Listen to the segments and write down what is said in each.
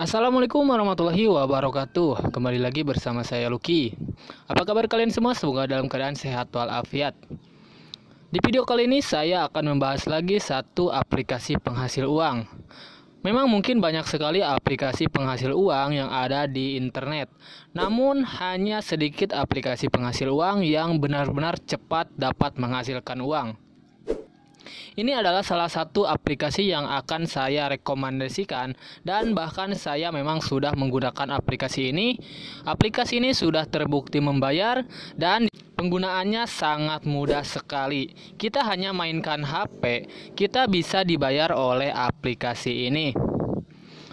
Assalamualaikum warahmatullahi wabarakatuh Kembali lagi bersama saya Luki. Apa kabar kalian semua? Semoga dalam keadaan sehat walafiat Di video kali ini saya akan membahas lagi satu aplikasi penghasil uang Memang mungkin banyak sekali aplikasi penghasil uang yang ada di internet Namun hanya sedikit aplikasi penghasil uang yang benar-benar cepat dapat menghasilkan uang ini adalah salah satu aplikasi yang akan saya rekomendasikan dan bahkan saya memang sudah menggunakan aplikasi ini. Aplikasi ini sudah terbukti membayar dan Penggunaannya sangat mudah sekali. Kita hanya mainkan HP, kita bisa dibayar oleh aplikasi ini.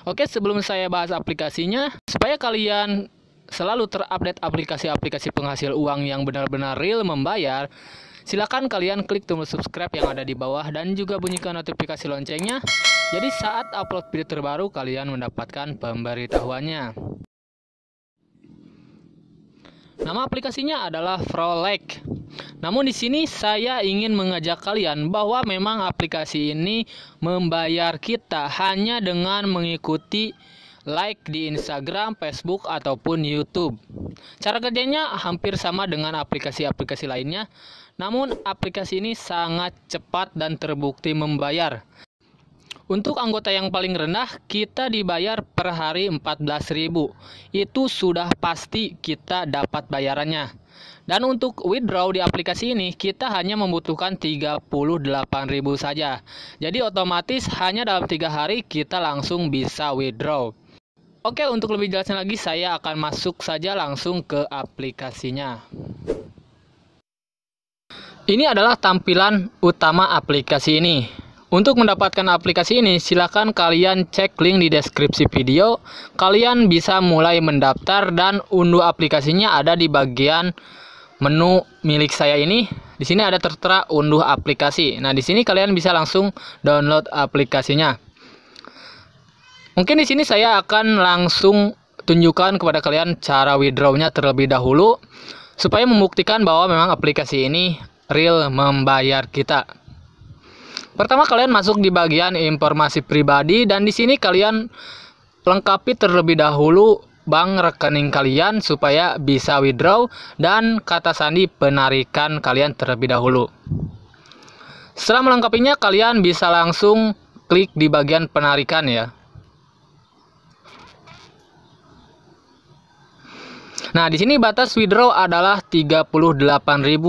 Oke, sebelum saya bahas aplikasinya, supaya kalian selalu terupdate aplikasi-aplikasi penghasil uang yang benar-benar real membayar, Silakan kalian klik tombol subscribe yang ada di bawah dan juga bunyikan notifikasi loncengnya. Jadi saat upload video terbaru kalian mendapatkan pemberitahuannya. Nama aplikasinya adalah frolic Namun di sini saya ingin mengajak kalian bahwa memang aplikasi ini membayar kita hanya dengan mengikuti like di Instagram, Facebook, ataupun YouTube. Cara kerjanya hampir sama dengan aplikasi-aplikasi lainnya, namun aplikasi ini sangat cepat dan terbukti membayar. Untuk anggota yang paling rendah, kita dibayar per hari 14.000. Itu sudah pasti kita dapat bayarannya. Dan untuk withdraw di aplikasi ini, kita hanya membutuhkan 38.000 saja. Jadi otomatis hanya dalam tiga hari kita langsung bisa withdraw. Oke, untuk lebih jelasnya lagi saya akan masuk saja langsung ke aplikasinya. Ini adalah tampilan utama aplikasi ini. Untuk mendapatkan aplikasi ini, silahkan kalian cek link di deskripsi video. Kalian bisa mulai mendaftar dan unduh aplikasinya ada di bagian menu milik saya ini. Di sini ada tertera unduh aplikasi. Nah, di sini kalian bisa langsung download aplikasinya. Mungkin di sini saya akan langsung tunjukkan kepada kalian cara withdrawnya terlebih dahulu supaya membuktikan bahwa memang aplikasi ini real membayar kita. Pertama kalian masuk di bagian informasi pribadi dan di sini kalian lengkapi terlebih dahulu bank rekening kalian supaya bisa withdraw dan kata sandi penarikan kalian terlebih dahulu. Setelah melengkapinya kalian bisa langsung klik di bagian penarikan ya. Nah, di sini batas withdraw adalah 38.000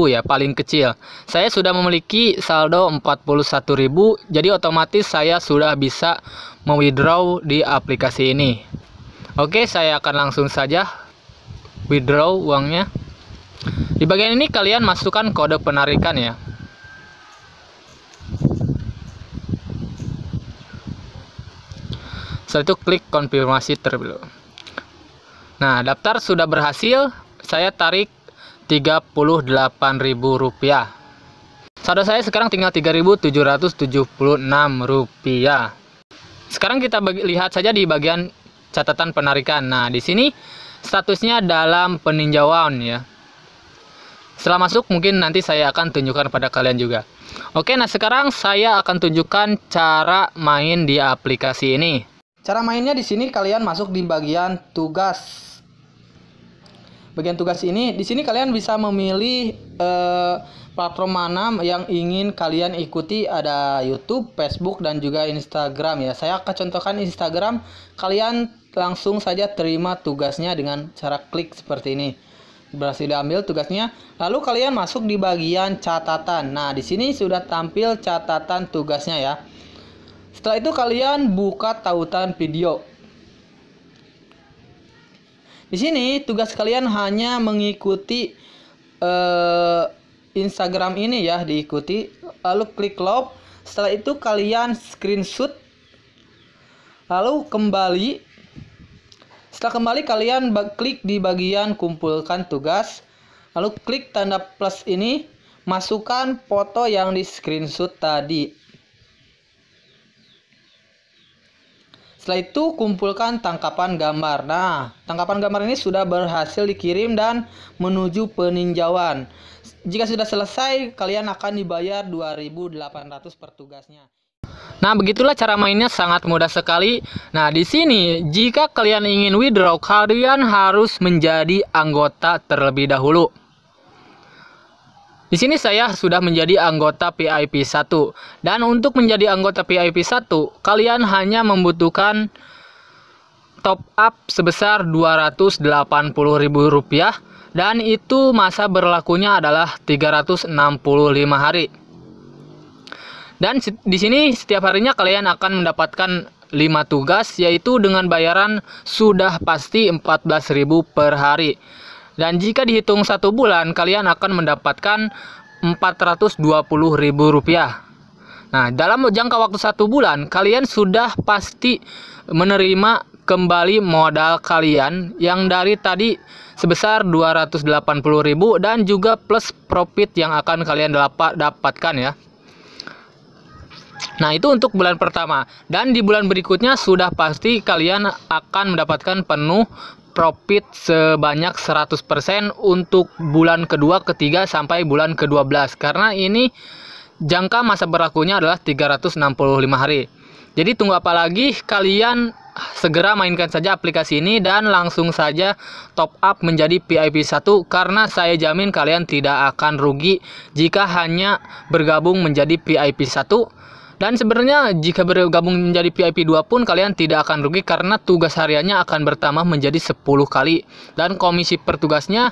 ya, paling kecil. Saya sudah memiliki saldo 41.000, jadi otomatis saya sudah bisa mewithdraw di aplikasi ini. Oke, saya akan langsung saja withdraw uangnya. Di bagian ini kalian masukkan kode penarikan ya. Setelah itu klik konfirmasi terlebih dahulu. Nah, daftar sudah berhasil. Saya tarik Rp38.000. Saldo saya sekarang tinggal Rp3.776. Sekarang kita lihat saja di bagian catatan penarikan. Nah, di sini statusnya dalam peninjauan ya. Setelah masuk mungkin nanti saya akan tunjukkan pada kalian juga. Oke, nah sekarang saya akan tunjukkan cara main di aplikasi ini. Cara mainnya di sini kalian masuk di bagian tugas. Bagian tugas ini, di sini kalian bisa memilih eh, platform mana yang ingin kalian ikuti ada YouTube, Facebook dan juga Instagram ya. Saya akan contohkan Instagram. Kalian langsung saja terima tugasnya dengan cara klik seperti ini berhasil diambil tugasnya. Lalu kalian masuk di bagian catatan. Nah, di sini sudah tampil catatan tugasnya ya. Setelah itu kalian buka tautan video. Di sini tugas kalian hanya mengikuti uh, Instagram ini ya, diikuti. Lalu klik love Setelah itu kalian screenshot. Lalu kembali. Setelah kembali kalian klik di bagian kumpulkan tugas. Lalu klik tanda plus ini, masukkan foto yang di screenshot tadi. Setelah itu kumpulkan tangkapan gambar. Nah, tangkapan gambar ini sudah berhasil dikirim dan menuju peninjauan. Jika sudah selesai, kalian akan dibayar 2.800 per tugasnya. Nah, begitulah cara mainnya sangat mudah sekali. Nah, di sini jika kalian ingin withdraw, kalian harus menjadi anggota terlebih dahulu. Di sini saya sudah menjadi anggota PIP 1 dan untuk menjadi anggota PIP 1 kalian hanya membutuhkan top up sebesar Rp280.000 dan itu masa berlakunya adalah 365 hari. Dan di sini setiap harinya kalian akan mendapatkan 5 tugas yaitu dengan bayaran sudah pasti 14.000 per hari. Dan jika dihitung satu bulan, kalian akan mendapatkan Rp420.000. Nah, dalam jangka waktu satu bulan, kalian sudah pasti menerima kembali modal kalian yang dari tadi sebesar 280.000 dan juga plus profit yang akan kalian dapatkan ya. Nah, itu untuk bulan pertama dan di bulan berikutnya sudah pasti kalian akan mendapatkan penuh profit sebanyak 100% untuk bulan kedua, ketiga sampai bulan ke-12 karena ini jangka masa berlakunya adalah 365 hari. Jadi tunggu apa lagi? Kalian segera mainkan saja aplikasi ini dan langsung saja top up menjadi VIP 1 karena saya jamin kalian tidak akan rugi jika hanya bergabung menjadi VIP 1 dan sebenarnya jika bergabung menjadi VIP 2 pun kalian tidak akan rugi karena tugas hariannya akan bertambah menjadi 10 kali dan komisi pertugasnya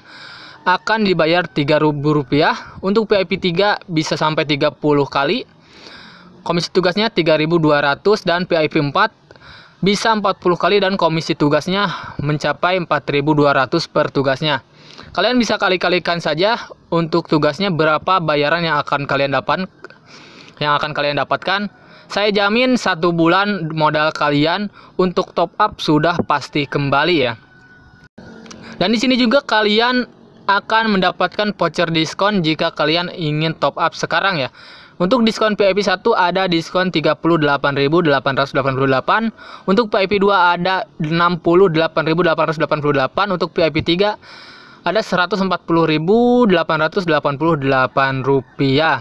akan dibayar Rp3.000. Untuk VIP 3 bisa sampai 30 kali. Komisi tugasnya 3.200 dan VIP 4 bisa 40 kali dan komisi tugasnya mencapai 4.200 per tugasnya. Kalian bisa kali-kalikan saja untuk tugasnya berapa bayaran yang akan kalian dapat yang akan kalian dapatkan. Saya jamin satu bulan modal kalian untuk top up sudah pasti kembali ya. Dan di sini juga kalian akan mendapatkan voucher diskon jika kalian ingin top up sekarang ya. Untuk diskon VIP 1 ada diskon 38.888, untuk VIP 2 ada 68.888, untuk VIP 3 ada 140.888 rupiah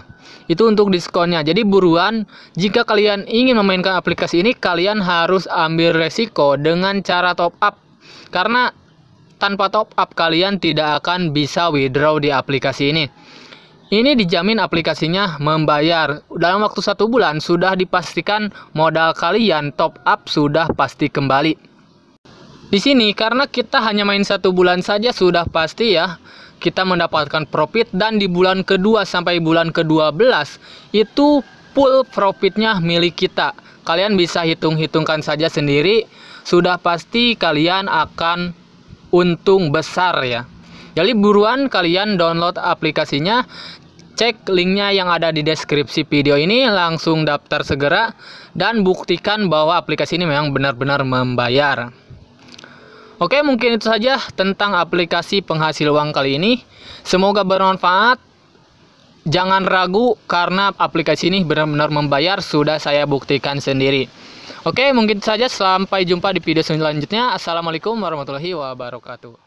itu untuk diskonnya jadi buruan jika kalian ingin memainkan aplikasi ini kalian harus ambil resiko dengan cara top up karena tanpa top up kalian tidak akan bisa withdraw di aplikasi ini ini dijamin aplikasinya membayar. Dalam waktu satu bulan sudah dipastikan modal kalian top up sudah pasti kembali. Di sini karena kita hanya main satu bulan saja sudah pasti ya kita mendapatkan profit dan di bulan kedua sampai bulan ke-12 itu full profitnya milik kita. Kalian bisa hitung-hitungkan saja sendiri sudah pasti kalian akan untung besar ya. Jadi buruan kalian download aplikasinya cek linknya yang ada di deskripsi video ini langsung daftar segera dan buktikan bahwa aplikasi ini memang benar-benar membayar Oke, mungkin itu saja tentang aplikasi penghasil uang kali ini. Semoga bermanfaat. Jangan ragu karena aplikasi ini benar-benar membayar sudah saya buktikan sendiri. Oke, mungkin itu saja. Sampai jumpa di video selanjutnya. Assalamualaikum warahmatullahi wabarakatuh.